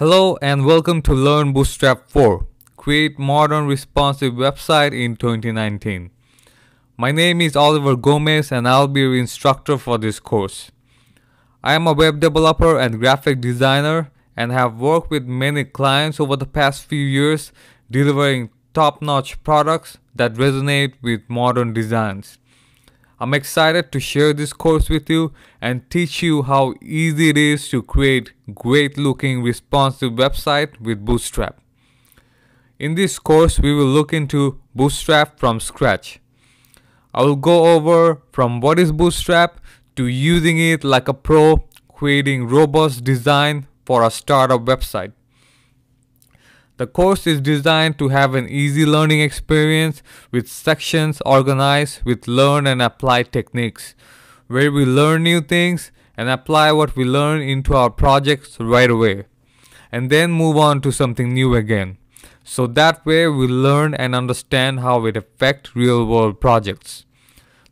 Hello and welcome to Learn Bootstrap 4 Create Modern Responsive Website in 2019. My name is Oliver Gomez and I'll be your instructor for this course. I am a web developer and graphic designer and have worked with many clients over the past few years delivering top-notch products that resonate with modern designs. I'm excited to share this course with you and teach you how easy it is to create great looking responsive website with Bootstrap. In this course, we will look into Bootstrap from scratch. I will go over from what is Bootstrap to using it like a pro, creating robust design for a startup website. The course is designed to have an easy learning experience with sections organized with learn and apply techniques, where we learn new things and apply what we learn into our projects right away, and then move on to something new again. So that way we learn and understand how it affects real world projects.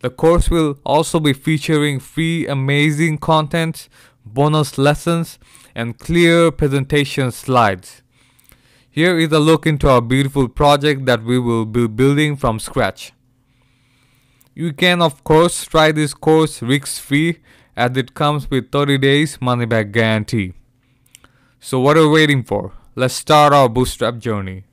The course will also be featuring free amazing content, bonus lessons, and clear presentation slides. Here is a look into our beautiful project that we will be building from scratch. You can of course try this course risk free as it comes with 30 days money back guarantee. So what are we waiting for? Let's start our bootstrap journey.